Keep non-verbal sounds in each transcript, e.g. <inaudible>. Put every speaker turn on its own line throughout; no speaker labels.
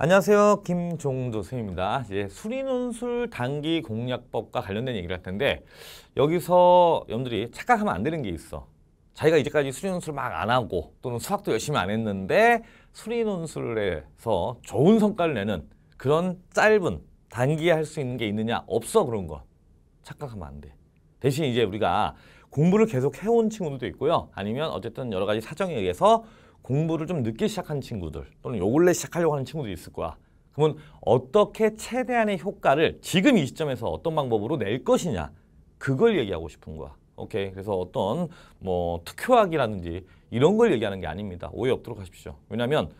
안녕하세요. 김종도 선생입니다. 이제 수리논술 단기 공략법과 관련된 얘기를 할 텐데 여기서 여러분들이 착각하면 안 되는 게 있어. 자기가 이제까지 수리논술 막 안 하고 또는 수학도 열심히 안 했는데 수리논술에서 좋은 성과를 내는 그런 짧은 단기에 할 수 있는 게 있느냐 없어 그런 거 착각하면 안 돼. 대신 이제 우리가 공부를 계속 해온 친구들도 있고요. 아니면 어쨌든 여러 가지 사정에 의해서 공부를 좀 늦게 시작한 친구들 또는 요 근래 시작하려고 하는 친구들이 있을 거야. 그러면 어떻게 최대한의 효과를 지금 이 시점에서 어떤 방법으로 낼 것이냐 그걸 얘기하고 싶은 거야. 오케이. 그래서 어떤 뭐 특효학이라든지 이런 걸 얘기하는 게 아닙니다. 오해 없도록 하십시오. 왜냐하면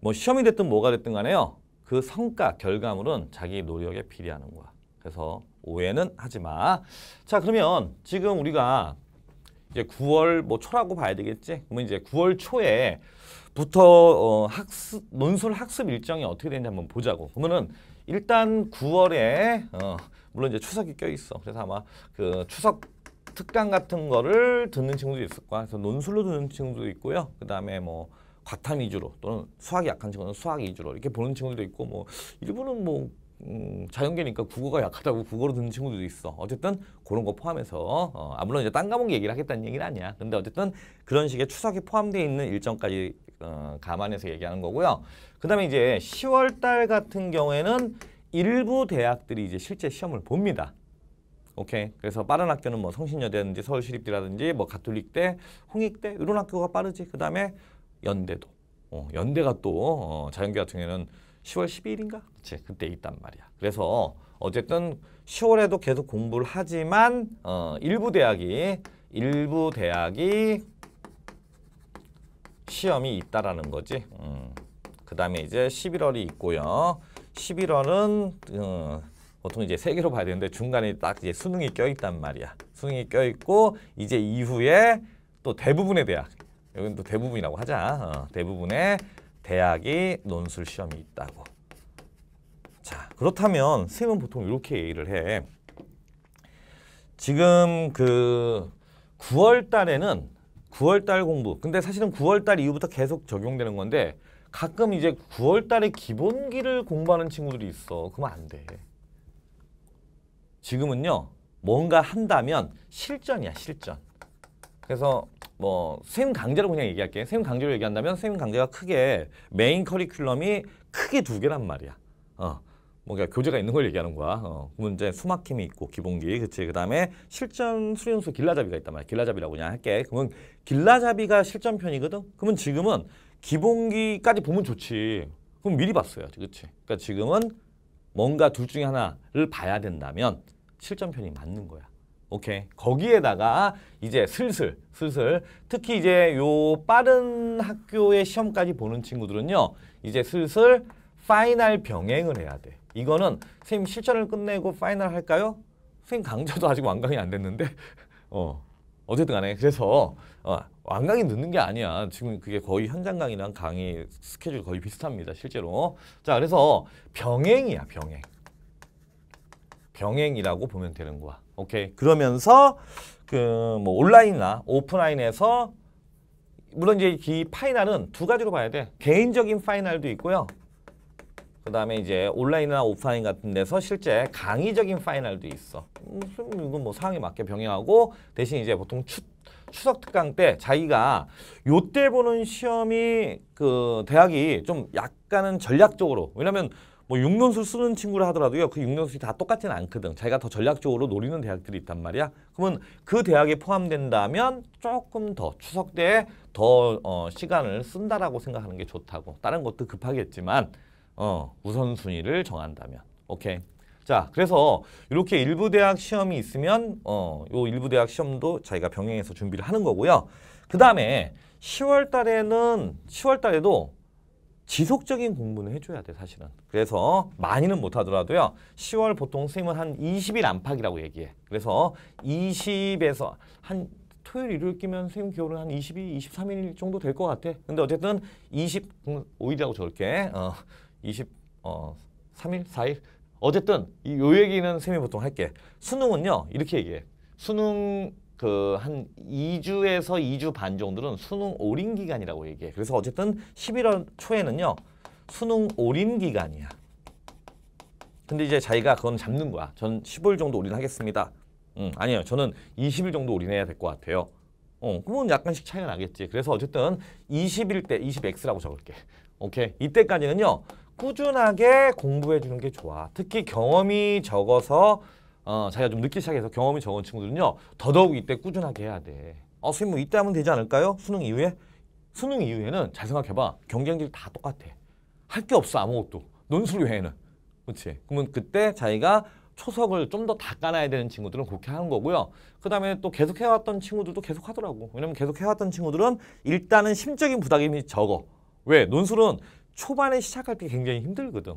뭐 시험이 됐든 뭐가 됐든 간에요. 그 성과, 결과물은 자기 노력에 비례하는 거야. 그래서 오해는 하지 마. 자, 그러면 지금 우리가 이제 9월 뭐 초라고 봐야 되겠지. 그러면 이제 9월 초에 부터 어 학습 논술 학습 일정이 어떻게 되는지 한번 보자고. 그러면은 일단 9월에 어 물론 이제 추석이 껴 있어. 그래서 아마 그 추석 특강 같은 거를 듣는 친구도 있을 거야. 그래서 논술로 듣는 친구도 있고요. 그다음에 뭐 과탐 위주로 또는 수학이 약한 친구는 수학 위주로 이렇게 보는 친구도 있고 뭐 일부는 뭐 음, 자연계니까 국어가 약하다고 국어로 듣는 친구들도 있어. 어쨌든 그런 거 포함해서 어, 아 물론 이제 딴 과목 얘기를 하겠다는 얘기는 아니야. 근데 어쨌든 그런 식의 추석에 포함되어 있는 일정까지 어, 감안해서 얘기하는 거고요. 그 다음에 이제 10월 달 같은 경우에는 일부 대학들이 이제 실제 시험을 봅니다. 오케이. 그래서 빠른 학교는 뭐 성신여대라든지 서울시립대라든지 뭐 가톨릭대, 홍익대 이런 학교가 빠르지. 그 다음에 연대도. 어, 연대가 또 어, 자연계 같은 경우에는 10월 12일인가? 그치, 그때 있단 말이야. 그래서 어쨌든 10월에도 계속 공부를 하지만 어, 일부 대학이 일부 대학이 시험이 있다라는 거지. 음. 그 다음에 이제 11월이 있고요. 11월은 음, 어, 보통 이제 세 개로 봐야 되는데 중간에 딱 이제 수능이 껴있단 말이야. 수능이 껴있고 이제 이후에 또 대부분의 대학 여기는 또 대부분이라고 하자. 어, 대부분의 대학이 논술 시험이 있다고. 자 그렇다면 쌤은 보통 이렇게 얘기를 해. 지금 그 9월 달에는 9월 달 공부. 근데 사실은 9월 달 이후부터 계속 적용되는 건데 가끔 이제 9월 달에 기본기를 공부하는 친구들이 있어. 그러면 안 돼. 지금은요. 뭔가 한다면 실전이야, 실전. 그래서 뭐 수행 강제로 그냥 얘기할게. 수행 강제로 얘기한다면 수행 강제가 크게 메인 커리큘럼이 크게 두 개란 말이야. 어. 뭐가 교재가 있는 걸 얘기하는 거야. 어, 문제 수막힘이 있고 기본기, 그치? 그 다음에 실전 수련수 길라잡이가 있단 말이야. 길라잡이라고 그냥 할게. 그러면 길라잡이가 실전편이거든. 그러면 지금은 기본기까지 보면 좋지. 그럼 미리 봤어야지, 그치? 그러니까 지금은 뭔가 둘 중에 하나를 봐야 된다면 실전편이 맞는 거야. 오케이. 거기에다가 이제 슬슬 슬슬 특히 이제 요 빠른 학교의 시험까지 보는 친구들은요. 이제 슬슬 파이널 병행을 해야 돼. 이거는 선생님 실전을 끝내고 파이널 할까요? 선생님 강좌도 아직 완강이 안 됐는데 <laughs> 어 어쨌든 간에 그래서 어, 완강이 늦는 게 아니야. 지금 그게 거의 현장 강의랑 강의 스케줄 거의 비슷합니다. 실제로. 자 그래서 병행이야 병행. 병행이라고 보면 되는 거야. 오케이. 그러면서 그 뭐 온라인이나 오프라인에서 물론 이제 이 파이널은 두 가지로 봐야 돼. 개인적인 파이널도 있고요. 그 다음에 이제 온라인이나 오프라인 같은 데서 실제 강의적인 파이널도 있어. 음, 이건 뭐 상황에 맞게 병행하고 대신 이제 보통 추, 추석 특강 때 자기가 요 때 보는 시험이 그 대학이 좀 약간은 전략적으로 왜냐면 뭐 6년수 쓰는 친구를 하더라도요. 그6년수 다 똑같진 않거든. 자기가 더 전략적으로 노리는 대학들이 있단 말이야. 그러면 그 대학에 포함된다면 조금 더 추석 때더 어, 시간을 쓴다라고 생각하는 게 좋다고. 다른 것도 급하겠지만 어, 우선순위를 정한다면. 오케이. 자, 그래서 이렇게 일부 대학 시험이 있으면 어, 요 일부 대학 시험도 자기가 병행해서 준비를 하는 거고요. 그 다음에 10월 달에는 10월 달에도 지속적인 공부는 해줘야 돼 사실은. 그래서 많이는 못하더라도요. 10월 보통 선생님은 한 20일 안팎이라고 얘기해. 그래서 20에서 한 토요일 일요일 끼면 선생님 기호는 한 22, 23일 정도 될 것 같아. 근데 어쨌든 25일이라고 적을게. 어, 20, 어, 3일, 4일. 어쨌든 이, 요 얘기는 선생님이 보통 할게. 수능은요. 이렇게 얘기해. 수능 그한 2주에서 2주 반 정도는 수능 올인 기간이라고 얘기해. 그래서 어쨌든 11월 초에는요. 수능 올인 기간이야. 근데 이제 자기가 그건 잡는 거야. 전 15일 정도 올인하겠습니다. 음, 아니요 저는 20일 정도 올인해야 될 것 같아요. 어, 그건 약간씩 차이가 나겠지. 그래서 어쨌든 20일 때 20x라고 적을게. 오케이. 이때까지는요. 꾸준하게 공부해 주는 게 좋아. 특히 경험이 적어서 어, 자기가 좀늦게 시작해서 경험이 적은 친구들은요 더더욱 이때 꾸준하게 해야 돼. 어 선생님 뭐 이때 하면 되지 않을까요? 수능 이후에? 수능 이후에는 잘 생각해봐 경쟁질 다 똑같아. 할 게 없어 아무것도. 논술 외에는. 그렇지. 그러면 그때 자기가 초석을 좀더 닦아놔야 되는 친구들은 그렇게 하는 거고요. 그 다음에 또 계속 해왔던 친구들도 계속 하더라고. 왜냐면 계속 해왔던 친구들은 일단은 심적인 부담이 적어. 왜? 논술은 초반에 시작할 때 굉장히 힘들거든.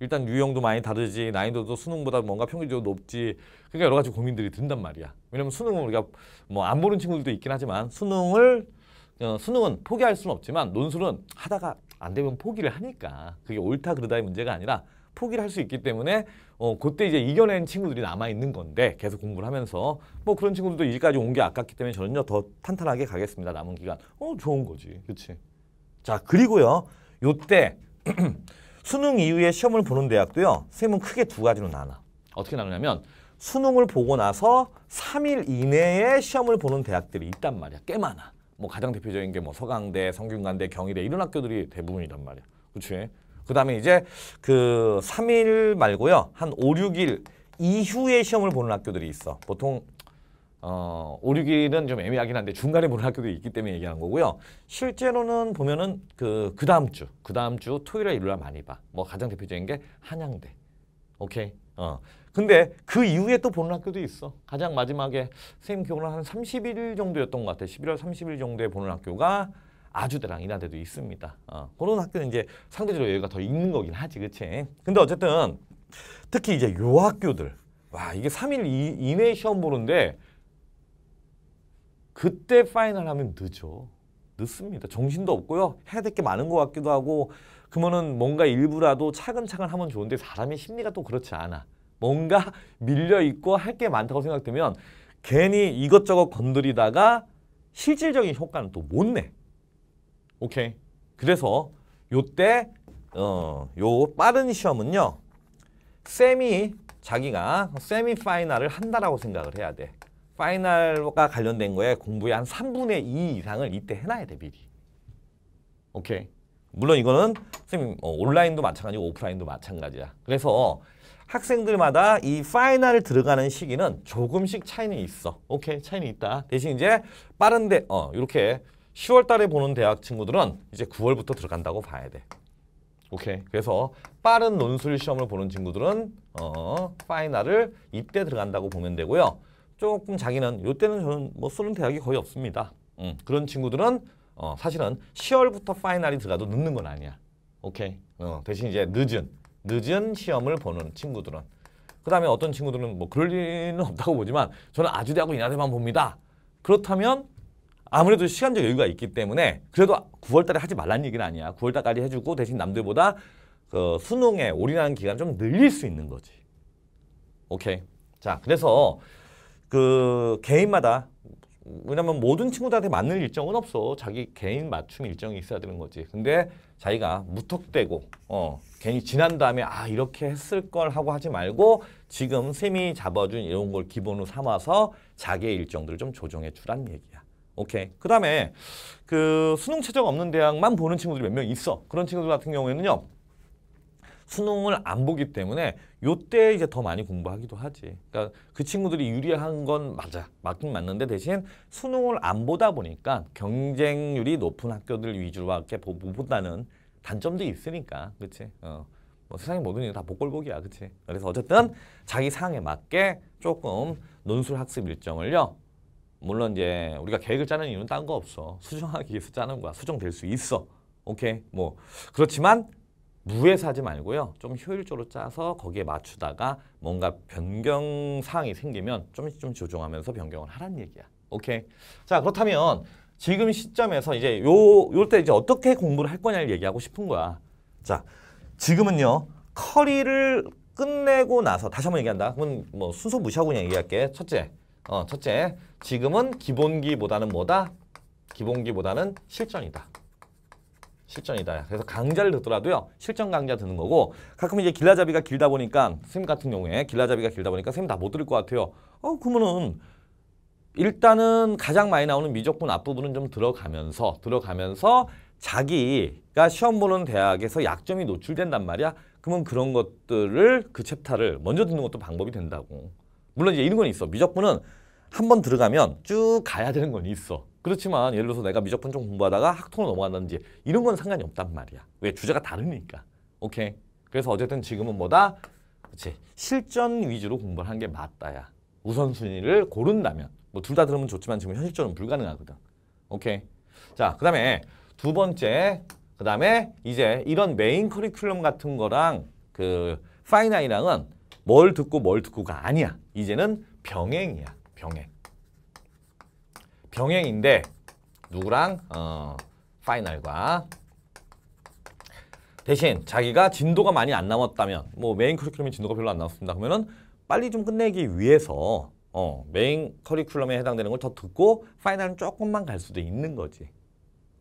일단 유형도 많이 다르지 난이도도 수능보다 뭔가 평균적으로 높지 그러니까 여러 가지 고민들이 든단 말이야 왜냐면 수능은 우리가 뭐 안 보는 친구들도 있긴 하지만 수능을 어, 수능은 포기할 수는 없지만 논술은 하다가 안 되면 포기를 하니까 그게 옳다 그르다의 문제가 아니라 포기를 할 수 있기 때문에 어 그때 이제 이겨낸 친구들이 남아 있는 건데 계속 공부를 하면서 뭐 그런 친구들도 이제까지 온 게 아깝기 때문에 저는요 더 탄탄하게 가겠습니다 남은 기간 어 좋은 거지 그치자 그리고요 요때 <clears throat> 수능 이후에 시험을 보는 대학도요. 쌤은 크게 두 가지로 나눠. 어떻게 나누냐면 수능을 보고 나서 3일 이내에 시험을 보는 대학들이 있단 말이야. 꽤 많아. 뭐 가장 대표적인 게 뭐 서강대, 성균관대, 경희대 이런 학교들이 대부분이란 말이야. 그렇지? 그다음에 이제 그 3일 말고요. 한 5, 6일 이후에 시험을 보는 학교들이 있어. 보통 어, 5, 6위는 좀 애매하긴 한데 중간에 보는 학교도 있기 때문에 얘기한 거고요. 실제로는 보면은 그, 그 다음 주, 그 다음 주 토요일에 일요일 많이 봐. 뭐 가장 대표적인 게 한양대. 오케이. 어. 근데 그 이후에 또 보는 학교도 있어. 가장 마지막에 선생님 기억으로 한 30일 정도였던 것 같아. 11월 30일 정도에 보는 학교가 아주대랑 인하대도 있습니다. 어. 그런 학교는 이제 상대적으로 여유가 더 있는 거긴 하지, 그치? 근데 어쨌든 특히 이제 요 학교들. 와, 이게 3일 이, 이내에 시험 보는데 그때 파이널 하면 늦죠. 늦습니다. 정신도 없고요. 해야 될 게 많은 것 같기도 하고 그러면은 뭔가 일부라도 차근차근 하면 좋은데 사람의 심리가 또 그렇지 않아. 뭔가 <laughs> 밀려 있고 할 게 많다고 생각되면 괜히 이것저것 건드리다가 실질적인 효과는 또 못 내. 오케이. 그래서 요때 어, 요 빠른 시험은요. 쌤이 자기가 세미파이널을 한다라고 생각을 해야 돼. 파이널과 관련된 거에 공부의 한 3분의 2 이상을 이때 해놔야 돼 미리. 오케이. 물론 이거는 선생님 어, 온라인도 마찬가지고 오프라인도 마찬가지야. 그래서 학생들마다 이 파이널 들어가는 시기는 조금씩 차이는 있어. 오케이 차이는 있다. 대신 이제 빠른데 어 이렇게 10월 달에 보는 대학 친구들은 이제 9월부터 들어간다고 봐야 돼. 오케이. 그래서 빠른 논술 시험을 보는 친구들은 어 파이널을 이때 들어간다고 보면 되고요. 조금 자기는 요때는 저는 뭐쓰는 대학이 거의 없습니다. 음, 그런 친구들은 어, 사실은 10월부터 파이널이 들어가도 늦는 건 아니야. 오케이. 어, 대신 이제 늦은 늦은 시험을 보는 친구들은 그 다음에 어떤 친구들은 뭐 그럴 리는 없다고 보지만 저는 아주대하고 이나대만 봅니다. 그렇다면 아무래도 시간적 여유가 있기 때문에 그래도 9월달에 하지 말란 얘기는 아니야. 9월달까지 해주고 대신 남들보다 그 수능에 올인하는 기간 좀 늘릴 수 있는 거지. 오케이. 자, 그래서 그 개인마다 왜냐면 모든 친구들한테 맞는 일정은 없어. 자기 개인 맞춤 일정이 있어야 되는 거지. 근데 자기가 무턱대고 어 괜히 지난 다음에 아 이렇게 했을 걸 하고 하지 말고 지금 쌤이 잡아준 이런 걸 기본으로 삼아서 자기의 일정들을 좀 조정해 주란 얘기야. 오케이. 그다음에 그 수능 최저가 없는 대학만 보는 친구들이 몇 명 있어. 그런 친구들 같은 경우에는요. 수능을 안 보기 때문에 요때 이제 더 많이 공부하기도 하지. 그러니까 그 친구들이 유리한 건 맞아. 맞긴 맞는데 대신 수능을 안 보다 보니까 경쟁률이 높은 학교들 위주로밖에 못 보다는 단점도 있으니까. 그치? 어. 뭐세상에 모든 일 다 복골복이야. 그치? 그래서 어쨌든 자기 상에 맞게 조금 논술 학습 일정을요. 물론 이제 우리가 계획을 짜는 이유는 딴 거 없어. 수정하기 위해서 짜는 거야. 수정될 수 있어. 오케이. 뭐 그렇지만 무에서 하지 말고요. 좀 효율적으로 짜서 거기에 맞추다가 뭔가 변경 사항이 생기면 좀, 좀 조정하면서 변경을 하라는 얘기야. 오케이. 자, 그렇다면 지금 시점에서 이제 요, 요때 이제 어떻게 공부를 할 거냐를 얘기하고 싶은 거야. 자, 지금은요. 커리를 끝내고 나서 다시 한번 얘기한다. 그건 뭐 순서 무시하고 그냥 얘기할게. 첫째. 어, 첫째. 지금은 기본기보다는 뭐다? 기본기보다는 실전이다. 실전이다. 그래서 강좌를 듣더라도요. 실전 강좌 듣는 거고 가끔 이제 길라잡이가 길다 보니까 선생님 같은 경우에 길라잡이가 길다 보니까 선생님 다 못 들을 것 같아요. 어 그러면은 일단은 가장 많이 나오는 미적분 앞부분은 좀 들어가면서 들어가면서 자기가 시험 보는 대학에서 약점이 노출된단 말이야. 그러면 그런 것들을 그 챕터를 먼저 듣는 것도 방법이 된다고. 물론 이제 이런 건 있어. 미적분은 한 번 들어가면 쭉 가야 되는 건 있어. 그렇지만 예를 들어서 내가 미적분좀 공부하다가 학통으로 넘어간다든지 이런 건 상관이 없단 말이야. 왜? 주제가 다르니까. 오케이. 그래서 어쨌든 지금은 뭐다? 그렇지. 실전 위주로 공부를 한 게 맞다야. 우선순위를 고른다면. 뭐 둘 다 들으면 좋지만 지금 현실적으로 불가능하거든. 오케이. 자, 그 다음에 두 번째. 그 다음에 이제 이런 메인 커리큘럼 같은 거랑 그 파이나이랑은 뭘 듣고 뭘 듣고가 아니야. 이제는 병행이야. 병행. 병행인데 누구랑 어, 파이널과 대신 자기가 진도가 많이 안 남았다면 뭐 메인 커리큘럼이 진도가 별로 안 남았습니다. 그러면은 빨리 좀 끝내기 위해서 어, 메인 커리큘럼에 해당되는 걸 더 듣고 파이널은 조금만 갈 수도 있는 거지.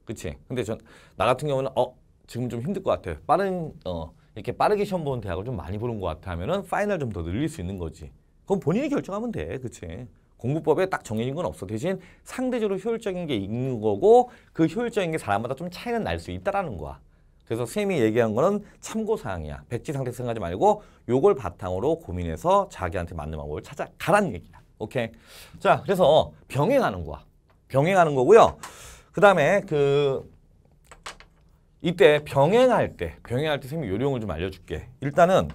그치? 근데 전 나 같은 경우는 어 지금 좀 힘들 것 같아요. 빠른 어 이렇게 빠르게 시험 보는 대학을 좀 많이 보는 것 같아 하면은 파이널 좀 더 늘릴 수 있는 거지. 그건 본인이 결정하면 돼. 그치? 공부법에 딱 정해진 건 없어. 대신 상대적으로 효율적인 게 있는 거고 그 효율적인 게 사람마다 좀 차이는 날 수 있다라는 거야. 그래서 쌤이 얘기한 거는 참고사항이야. 백지상태 생각하지 말고 요걸 바탕으로 고민해서 자기한테 맞는 방법을 찾아가라는 얘기야. 오케이. 자, 그래서 병행하는 거야. 병행하는 거고요. 그다음에 그 이때 병행할 때, 병행할 때 쌤이 요령을 좀 알려줄게. 일단은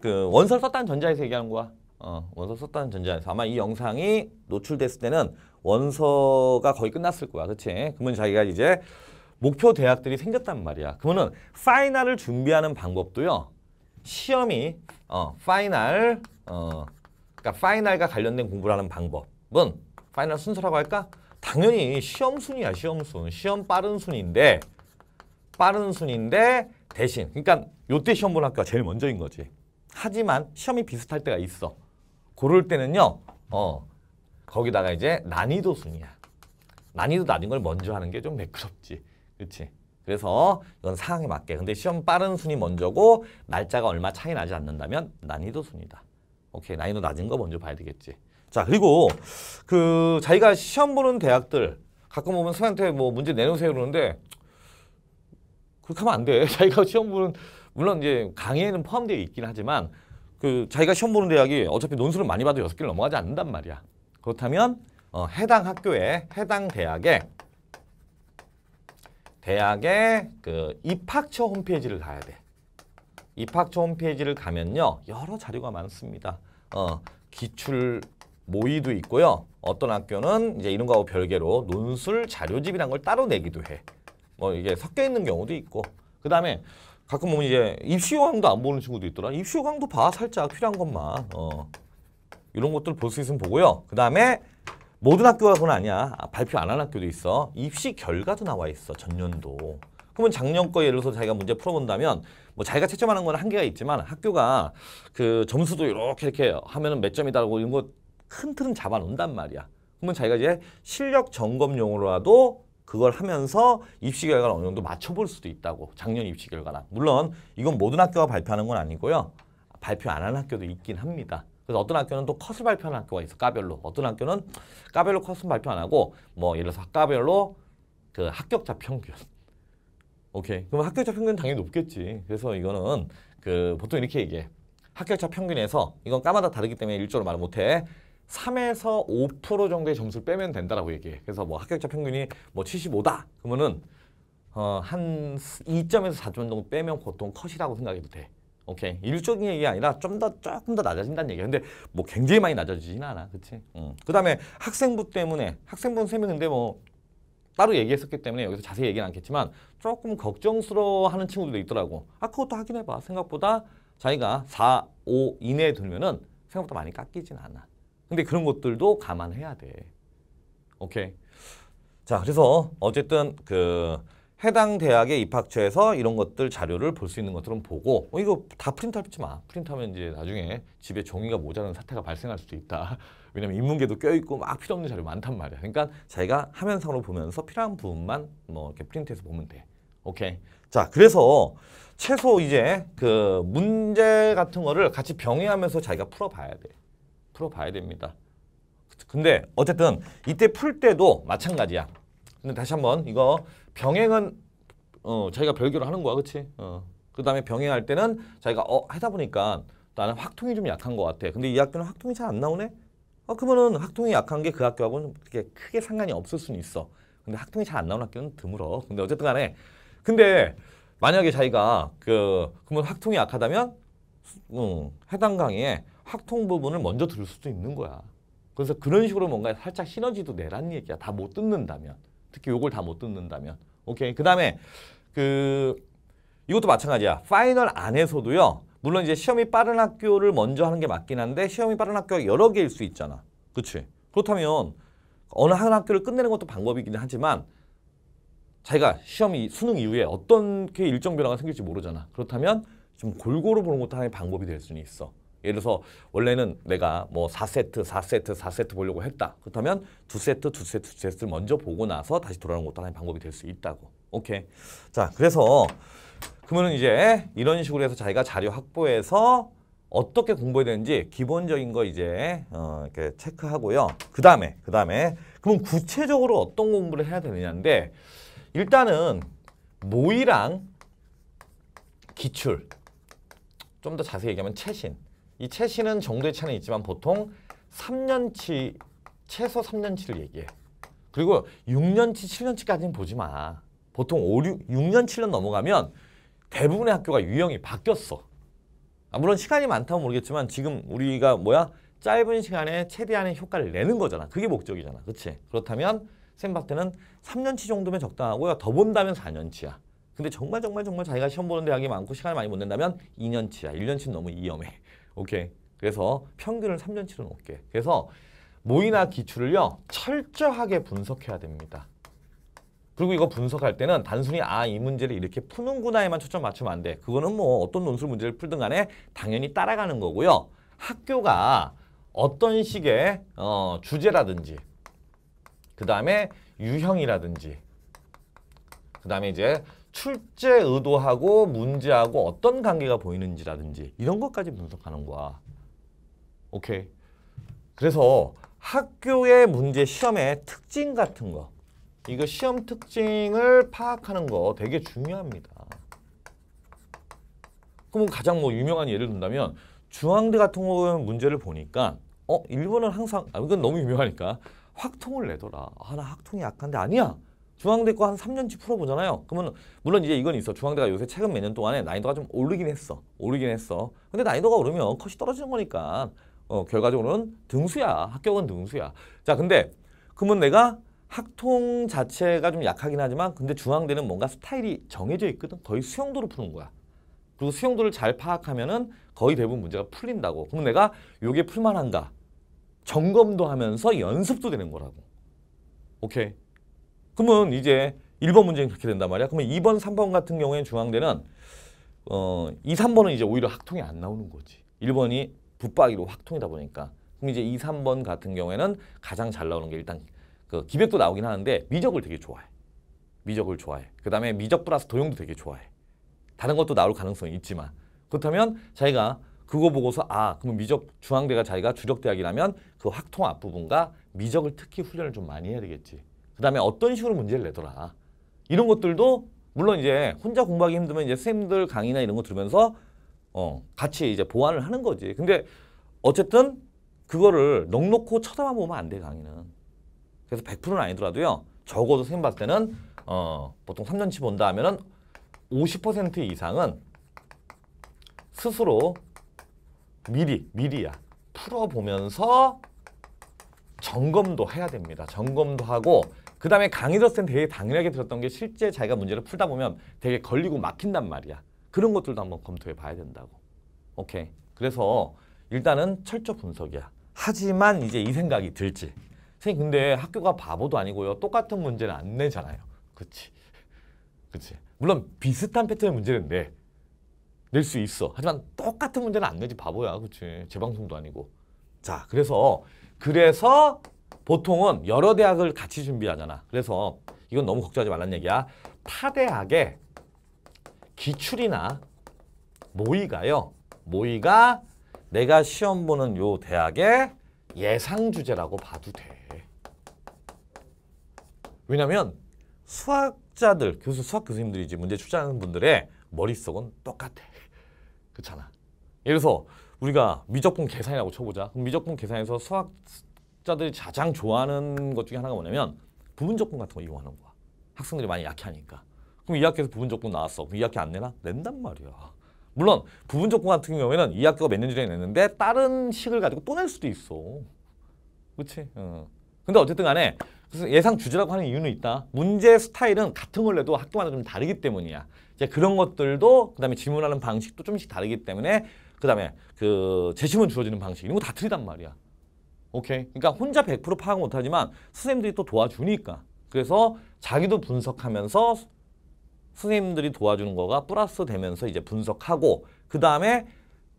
그 원서를 썼다는 전자에서 얘기하는 거야. 어, 원서 썼다는 전제 하에서 아마 이 영상이 노출됐을 때는 원서가 거의 끝났을 거야. 그치? 그러면 자기가 이제 목표 대학들이 생겼단 말이야. 그러면은 파이널을 준비하는 방법도요. 시험이 어, 파이널 어, 그러니까 파이널과 관련된 공부를 하는 방법은 파이널 순서라고 할까? 당연히 시험 순이야. 시험 순. 시험 빠른 순인데 빠른 순인데 대신 그러니까 요때 시험 보는 학교가 제일 먼저인 거지. 하지만 시험이 비슷할 때가 있어. 고를 때는요. 어 거기다가 이제 난이도 순이야. 난이도 낮은 걸 먼저 하는 게 좀 매끄럽지. 그렇지? 그래서 이건 상황에 맞게. 근데 시험 빠른 순위 먼저고 날짜가 얼마 차이 나지 않는다면 난이도 순이다. 오케이. 난이도 낮은 거 먼저 봐야 되겠지. 자, 그리고 그 자기가 시험 보는 대학들 가끔 보면 선생한테 뭐 문제 내놓으세요 그러는데 그렇게 하면 안 돼. <laughs> 자기가 시험 보는 물론 이제 강의에는 포함되어 있긴 하지만 그 자기가 시험 보는 대학이 어차피 논술을 많이 봐도 여섯 개를 넘어가지 않는단 말이야. 그렇다면 어, 해당 학교에 해당 대학에 대학의 그 입학처 홈페이지를 가야 돼. 입학처 홈페이지를 가면요. 여러 자료가 많습니다. 어, 기출 모의도 있고요. 어떤 학교는 이제 이런 거하고 뭐 별개로 논술 자료집이란 걸 따로 내기도 해. 뭐 이게 섞여 있는 경우도 있고. 그 다음에 가끔 보면 이제 입시요강도 안 보는 친구도 있더라. 입시요강도 봐, 살짝 필요한 것만. 어. 이런 것들 볼 수 있으면 보고요. 그 다음에 모든 학교가 그건 아니야. 아, 발표 안 한 학교도 있어. 입시 결과도 나와 있어, 전년도. 그러면 작년 거 예를 들어서 자기가 문제 풀어본다면 뭐 자기가 채점하는 건 한계가 있지만 학교가 그 점수도 이렇게 이렇게 하면은 몇 점이다라고 이런 거 큰 틀은 잡아놓는단 말이야. 그러면 자기가 이제 실력 점검용으로라도 그걸 하면서 입시 결과를 어느 정도 맞춰볼 수도 있다고 작년 입시 결과랑 물론 이건 모든 학교가 발표하는 건 아니고요 발표 안 하는 학교도 있긴 합니다 그래서 어떤 학교는 또 컷을 발표하는 학교가 있어 까별로 어떤 학교는 까별로 컷은 발표 안 하고 뭐 예를 들어서 까별로 그 합격자 평균 오케이 그럼 합격자 평균 당연히 높겠지 그래서 이거는 그 보통 이렇게 얘기해 합격자 평균에서 이건 까마다 다르기 때문에 일조로 말을 못해 3에서 5% 정도의 점수를 빼면 된다라고 얘기해. 그래서 뭐 합격자 평균이 뭐 75다. 그러면은 어, 한 2점에서 4점 정도 빼면 보통 컷이라고 생각해도 돼. 오케이. 일적인 얘기가 아니라 좀 더 조금 더 낮아진다는 얘기야. 근데 뭐 굉장히 많이 낮아지진 않아. 그치? 음. 그 다음에 학생부 때문에 학생부는 세 명인데 뭐 따로 얘기했었기 때문에 여기서 자세히 얘기는 않겠지만 조금 걱정스러워하는 친구들도 있더라고. 아 그것도 확인해봐. 생각보다 자기가 4, 5 이내에 들면은 생각보다 많이 깎이진 않아. 근데 그런 것들도 감안해야 돼. 오케이. 자, 그래서 어쨌든 그 해당 대학의 입학처에서 이런 것들 자료를 볼 수 있는 것들은 보고 어, 이거 다 프린트하지 마. 프린트하면 이제 나중에 집에 종이가 모자란 사태가 발생할 수도 있다. <laughs> 왜냐면 인문계도 껴있고 막 필요없는 자료 많단 말이야. 그러니까 자기가 화면상으로 보면서 필요한 부분만 뭐 이렇게 프린트해서 보면 돼. 오케이. 자, 그래서 최소 이제 그 문제 같은 거를 같이 병행하면서 자기가 풀어봐야 돼. 풀어봐야 됩니다. 근데 어쨌든 이때 풀 때도 마찬가지야. 근데 다시 한번 이거 병행은 어, 자기가 별개로 하는 거야, 그치 어. 그 다음에 병행할 때는 자기가 어 하다 보니까 나는 확통이 좀 약한 것 같아. 근데 이 학교는 확통이 잘 안 나오네? 어, 그러면은 학통이 약한 게 그 학교하고는 그렇게 크게 상관이 없을 수는 있어. 근데 학통이 잘 안 나오는 학교는 드물어. 근데 어쨌든 간에 근데 만약에 자기가 그 그러면 학통이 약하다면 음, 해당 강의에 학통 부분을 먼저 들을 수도 있는 거야. 그래서 그런 식으로 뭔가 살짝 시너지도 내라는 얘기야. 다 못 듣는다면. 특히 요걸 다 못 듣는다면. 오케이. 그다음에 그 이것도 마찬가지야. 파이널 안에서도요. 물론 이제 시험이 빠른 학교를 먼저 하는 게 맞긴 한데 시험이 빠른 학교가 여러 개일 수 있잖아. 그렇지? 그렇다면 어느 한 학교를 끝내는 것도 방법이긴 하지만 자기가 시험이 수능 이후에 어떤게 일정 변화가 생길지 모르잖아. 그렇다면 좀 골고루 보는 것도 하나의 방법이 될 수는 있어. 예를 들어서 원래는 내가 뭐 4세트, 4세트, 4세트 보려고 했다. 그렇다면 2세트2세트2세트를 먼저 보고 나서 다시 돌아오는 것도 하나의 방법이 될 수 있다고. 오케이. 자, 그래서 그러면 이제 이런 식으로 해서 자기가 자료 확보해서 어떻게 공부해야 되는지 기본적인 거 이제 어, 이렇게 체크하고요. 그 다음에 그 다음에 그럼 구체적으로 어떤 공부를 해야 되느냐인데 일단은 모의랑 기출 좀 더 자세히 얘기하면 최신 이 채시는 정도의 차는 있지만 보통 3년치, 최소 3년치를 얘기해. 그리고 6년치, 7년치까지는 보지 마. 보통 5, 6, 6년, 7년 넘어가면 대부분의 학교가 유형이 바뀌었어. 아, 물론 시간이 많다면 모르겠지만 지금 우리가 뭐야? 짧은 시간에 최대한의 효과를 내는 거잖아. 그게 목적이잖아. 그렇지? 그렇다면 쌤박대는 3년치 정도면 적당하고요. 더 본다면 4년치야. 근데 정말 정말 정말 자기가 시험 보는 대학이 많고 시간을 많이 못 낸다면 2년치야. 1년치는 너무 위험해. 오케이. 그래서 평균을 3년치는 올게. 그래서 모의나 기출을요. 철저하게 분석해야 됩니다. 그리고 이거 분석할 때는 단순히 아이 문제를 이렇게 푸는구나에만 초점 맞추면 안 돼. 그거는 뭐 어떤 논술 문제를 풀든 간에 당연히 따라가는 거고요. 학교가 어떤 식의 어, 주제라든지 그 다음에 유형이라든지 그 다음에 이제 출제 의도하고 문제하고 어떤 관계가 보이는지라든지 이런 것까지 분석하는 거야. 오케이. 그래서 학교의 문제 시험의 특징 같은 거 이거 시험 특징을 파악하는 거 되게 중요합니다. 그럼 뭐 가장 뭐 유명한 예를 든다면 중앙대 같은 경우 문제를 보니까 어 일본은 항상 아 이건 너무 유명하니까 확통을 내더라. 아나 확통이 약한데 아니야. 중앙대 거 한 3년치 풀어보잖아요. 그러면 물론 이제 이건 있어. 중앙대가 요새 최근 몇 년 동안에 난이도가 좀 오르긴 했어. 오르긴 했어. 근데 난이도가 오르면 컷이 떨어지는 거니까 어, 결과적으로는 등수야. 합격은 등수야. 자, 근데 그러면 내가 학통 자체가 좀 약하긴 하지만 근데 중앙대는 뭔가 스타일이 정해져 있거든. 거의 수영도로 푸는 거야. 그리고 수영도를 잘 파악하면은 거의 대부분 문제가 풀린다고. 그러면 내가 요게 풀만한가? 점검도 하면서 연습도 되는 거라고. 오케이. 그러면 이제 1번 문제는 그렇게 된단 말이야. 그러면 2번, 3번 같은 경우에 중앙대는 어, 2, 3번은 이제 오히려 학통이 안 나오는 거지. 1번이 붙박이로 확통이다 보니까. 그럼 이제 2, 3번 같은 경우에는 가장 잘 나오는 게 일단 그 기백도 나오긴 하는데 미적을 되게 좋아해. 미적을 좋아해. 그 다음에 미적 플러스 도형도 되게 좋아해. 다른 것도 나올 가능성이 있지만 그렇다면 자기가 그거 보고서 아 그럼 미적 중앙대가 자기가 주력 대학이라면 그 확통 앞부분과 미적을 특히 훈련을 좀 많이 해야 되겠지. 그 다음에 어떤 식으로 문제를 내더라. 이런 것들도 물론 이제 혼자 공부하기 힘들면 이제 쌤들 강의나 이런 거 들으면서 어, 같이 이제 보완을 하는 거지. 근데 어쨌든 그거를 넉넉히 쳐다만 보면 안 돼, 강의는. 그래서 100%는 아니더라도요. 적어도 선생님 봤을 때는 어, 보통 3년치 본다 하면은 50% 이상은 스스로 미리, 미리야. 풀어보면서 점검도 해야 됩니다. 점검도 하고 그 다음에 강의더스 되게 당연하게 들었던 게 실제 자기가 문제를 풀다 보면 되게 걸리고 막힌단 말이야. 그런 것들도 한번 검토해 봐야 된다고. 오케이. 그래서 일단은 철저 분석이야. 하지만 이제 이 생각이 들지. 선생님 근데 학교가 바보도 아니고요. 똑같은 문제는 안 내잖아요. 그치. 그치. 물론 비슷한 패턴의 문제는 내. 낼수 있어. 하지만 똑같은 문제는 안 내지 바보야. 그치. 재방송도 아니고. 자 그래서 그래서 보통은 여러 대학을 같이 준비하잖아. 그래서 이건 너무 걱정하지 말란 얘기야. 타 대학의 기출이나 모의가요. 모의가 내가 시험 보는 요 대학의 예상 주제라고 봐도 돼. 왜냐면 수학자들, 교수, 수학 교수님들이지 문제 출제하는 분들의 머릿속은 똑같아. 그렇잖아. 예를 들어서 우리가 미적분 계산이라고 쳐보자. 그럼 미적분 계산에서 수학 학자들이 가장 좋아하는 것 중에 하나가 뭐냐면 부분 조건 같은 거 이용하는 거야. 학생들이 많이 약해하니까. 그럼 이 학기에서 부분 조건 나왔어. 그럼 이 학기 안 내나? 낸단 말이야. 물론 부분 조건 같은 경우에는 이 학교가 몇 년 전에 냈는데 다른 식을 가지고 또 낼 수도 있어. 그치지 어. 근데 어쨌든 간에 그래서 예상 주제라고 하는 이유는 있다. 문제 스타일은 같은 걸 내도 학교마다 좀 다르기 때문이야. 이제 그런 것들도 그다음에 질문하는 방식도 좀씩 다르기 때문에 그다음에 그 제시문 주어지는 방식 이런 거 다 틀리단 말이야. 오케이. 그러니까 혼자 100% 파악 못하지만 선생님들이 또 도와주니까. 그래서 자기도 분석하면서 선생님들이 도와주는 거가 플러스 되면서 이제 분석하고 그 다음에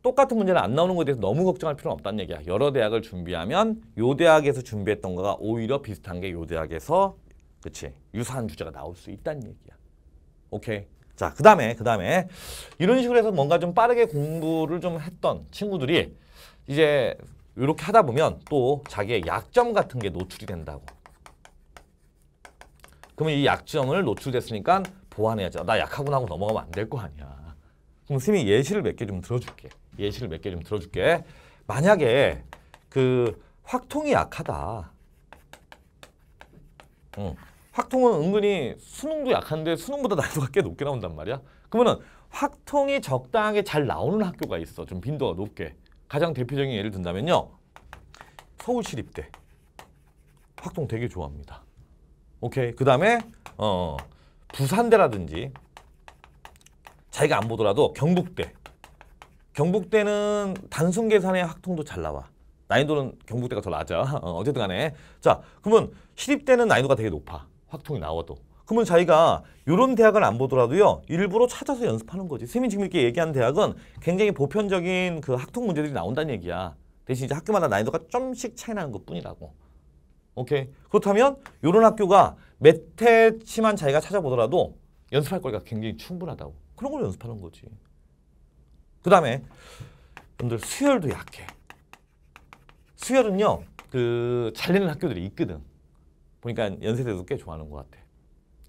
똑같은 문제는 안 나오는 거에 대해서 너무 걱정할 필요는 없다는 얘기야. 여러 대학을 준비하면 요 대학에서 준비했던 거가 오히려 비슷한 게 요 대학에서 그치 유사한 주제가 나올 수 있다는 얘기야. 오케이. 자, 그 다음에, 그 다음에, 이런 식으로 해서 뭔가 좀 빠르게 공부를 좀 했던 친구들이 이제 이렇게 하다 보면 또 자기의 약점 같은 게 노출이 된다고. 그러면 이 약점을 노출됐으니까 보완해야죠. 나 약하구나 하고 넘어가면 안 될 거 아니야. 그럼 생님이 예시를 몇 개 좀 들어줄게. 예시를 몇 개 좀 들어줄게. 만약에 그 확통이 약하다. 응. 확통은 은근히 수능도 약한데 수능보다 난도가꽤 높게 나온단 말이야. 그러면은 확통이 적당하게 잘 나오는 학교가 있어. 좀 빈도가 높게. 가장 대표적인 예를 든다면요. 서울시립대. 학동 되게 좋아합니다. 오케이. 그 다음에 어, 어, 부산대라든지 자기가 안 보더라도 경북대. 경북대는 단순 계산의 학통도 잘 나와. 난이도는 경북대가 더 낮아. <laughs> 어, 어쨌든 간에. 자, 그러면 시립대는 난이도가 되게 높아. 확통이 나와도. 그러면 자기가 이런 대학을 안 보더라도요. 일부러 찾아서 연습하는 거지. 선생님이 지금 이렇게 얘기한 대학은 굉장히 보편적인 그 학통 문제들이 나온다는 얘기야. 대신 이제 학교마다 난이도가 좀씩 차이 나는 것뿐이라고. 오케이. 그렇다면 이런 학교가 몇해치만 자기가 찾아보더라도 연습할 거리가 굉장히 충분하다고. 그런 걸 연습하는 거지. 그 다음에 여러분들 수혈도 약해. 수혈은요. 그 잘리는 학교들이 있거든. 보니까 연세대도 꽤 좋아하는 것 같아.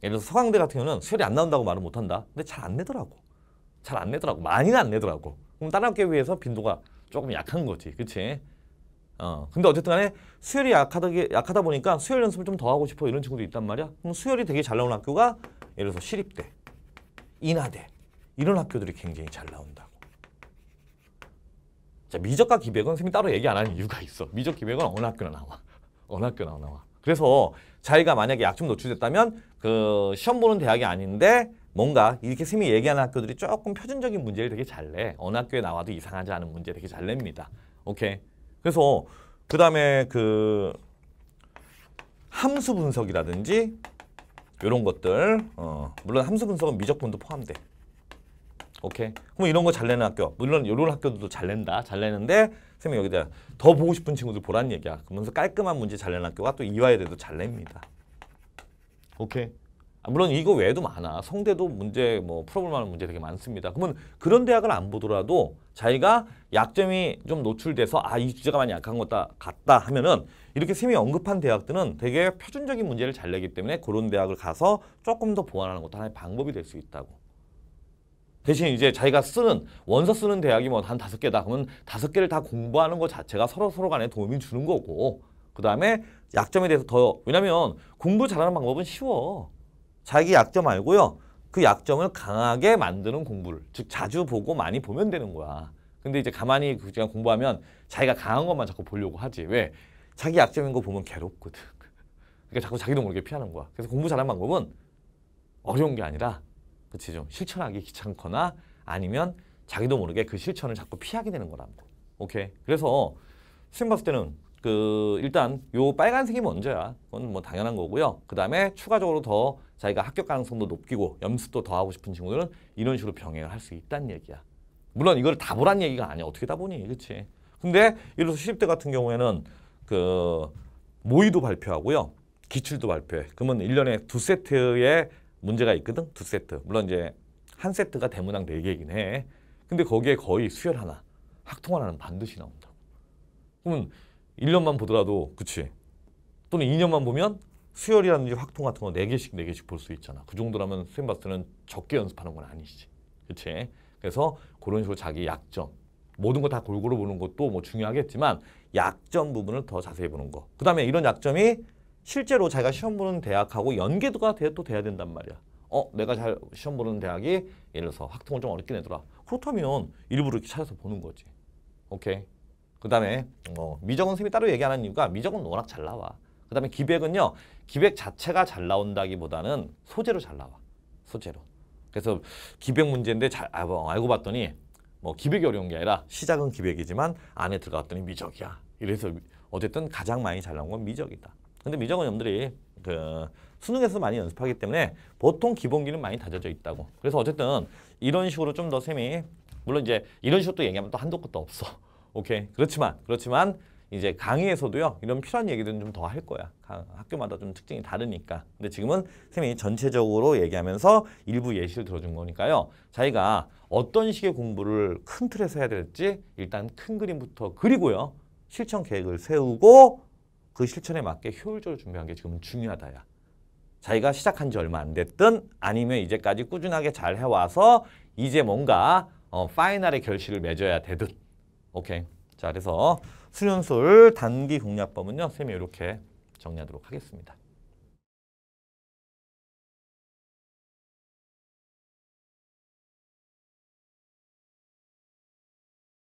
예를 들어서 서강대 같은 경우는 수혈이 안 나온다고 말을 못한다. 근데 잘 안 내더라고. 잘 안 내더라고. 많이는 안 내더라고. 그럼 다른 학교에 비해서 빈도가 조금 약한 거지. 그치? 어. 근데 어쨌든 간에 수혈이 약하다, 약하다 보니까 수혈 연습을 좀 더 하고 싶어 이런 친구도 있단 말이야. 그럼 수혈이 되게 잘 나오는 학교가 예를 들어서 시립대, 인하대 이런 학교들이 굉장히 잘 나온다고. 자, 미적과 기백은 선생님이 따로 얘기 안 하는 이유가 있어. 미적 기백은 어느 학교나 나와. <laughs> 어느 학교나 나와. 그래서 자기가 만약에 약점 노출됐다면 그 시험 보는 대학이 아닌데 뭔가 이렇게 스이 얘기하는 학교들이 조금 표준적인 문제를 되게 잘 내. 어느 학교에 나와도 이상하지 않은 문제 되게 잘 냅니다. 오케이. 그래서 그다음에 그 함수 분석이라든지 이런 것들 어, 물론 함수 분석은 미적분도 포함돼. 오케이. 그럼 이런 거 잘 내는 학교. 물론 요런 학교도 들잘 낸다. 잘 내는데 선생님 여기다 더 보고 싶은 친구들 보라는 얘기야. 그러면서 깔끔한 문제 잘 내는 학교가 또 이화여대도 잘 냅니다. 오케이. 아, 물론 이거 외에도 많아. 성대도 문제 뭐 풀어볼 만한 문제 되게 많습니다. 그러면 그런 대학을 안 보더라도 자기가 약점이 좀 노출돼서 아 이 주제가 많이 약한 것 같다 하면은 이렇게 쌤이 언급한 대학들은 되게 표준적인 문제를 잘 내기 때문에 그런 대학을 가서 조금 더 보완하는 것도 하나의 방법이 될 수 있다고. 대신 이제 자기가 쓰는 원서 쓰는 대학이 뭐 한 다섯 개다 그러면 다섯 개를 다 공부하는 것 자체가 서로 서로 간에 도움이 주는 거고 그 다음에 약점에 대해서 더 왜냐면 공부 잘하는 방법은 쉬워 자기 약점 알고요 그 약점을 강하게 만드는 공부를 즉 자주 보고 많이 보면 되는 거야 근데 이제 가만히 그 시간 공부하면 자기가 강한 것만 자꾸 보려고 하지 왜 자기 약점인 거 보면 괴롭거든 그러니까 자꾸 자기도 모르게 피하는 거야 그래서 공부 잘하는 방법은 어려운 게 아니라 그치 좀 실천하기 귀찮거나 아니면 자기도 모르게 그 실천을 자꾸 피하게 되는 거랍니다. 오케이. 그래서 수행 봤을 때는 그 일단 요 빨간색이 먼저야. 그건 뭐 당연한 거고요. 그 다음에 추가적으로 더 자기가 합격 가능성도 높이고 염습도 더 하고 싶은 친구들은 이런 식으로 병행을 할 수 있다는 얘기야. 물론 이걸 다 보란 얘기가 아니야. 어떻게 다 보니, 그렇지? 근데 예를 들어서 시집대 같은 경우에는 그 모의도 발표하고요. 기출도 발표해. 그러면 1년에두 세트의 문제가 있거든? 두 세트. 물론 이제 한 세트가 대문항 네 개이긴 해. 근데 거기에 거의 수열 하나, 학통 하나는 반드시 나온다고. 그러면 1년만 보더라도, 그치? 또는 2년만 보면 수열이라든지 확통 같은 거 4개씩 4개씩 볼 수 있잖아. 그 정도라면 선생님 스는 적게 연습하는 건 아니지. 그치? 그래서 그런 식으로 자기 약점, 모든 거 다 골고루 보는 것도 뭐 중요하겠지만 약점 부분을 더 자세히 보는 거. 그 다음에 이런 약점이 실제로 자기가 시험 보는 대학하고 연계도가 돼, 또 돼야 된단 말이야. 어, 내가 잘 시험 보는 대학이 예를 들어서 학통을 좀 어렵게 내더라. 그렇다면 일부러 이렇게 찾아서 보는 거지. 오케이. 그 다음에 어, 미적은 쌤이 따로 얘기 안 하는 이유가 미적은 워낙 잘 나와. 그 다음에 기백은요. 기백 자체가 잘 나온다기보다는 소재로 잘 나와. 소재로. 그래서 기백 문제인데 잘 아, 뭐, 알고 봤더니 뭐 기백이 어려운 게 아니라 시작은 기백이지만 안에 들어갔더니 미적이야. 이래서 어쨌든 가장 많이 잘 나온 건 미적이다. 근데 미적원염들이 그 수능에서 많이 연습하기 때문에 보통 기본기는 많이 다져져 있다고. 그래서 어쨌든 이런 식으로 좀 더 쌤이 물론 이제 이런 식으로 또 얘기하면 또 한도 끝도 없어. <laughs> 오케이. 그렇지만 그렇지만 이제 강의에서도요. 이런 필요한 얘기들은 좀 더 할 거야. 학교마다 좀 특징이 다르니까. 근데 지금은 쌤이 전체적으로 얘기하면서 일부 예시를 들어준 거니까요. 자기가 어떤 식의 공부를 큰 틀에서 해야 될지 일단 큰 그림부터 그리고요. 실천 계획을 세우고 그 실천에 맞게 효율적으로 준비한 게 지금 중요하다야. 자기가 시작한 지 얼마 안 됐든 아니면 이제까지 꾸준하게 잘 해와서 이제 뭔가 어, 파이널의 결실을 맺어야 되든 오케이. 자 그래서 수련술 단기 공략법은요. 쌤이 이렇게 정리하도록 하겠습니다.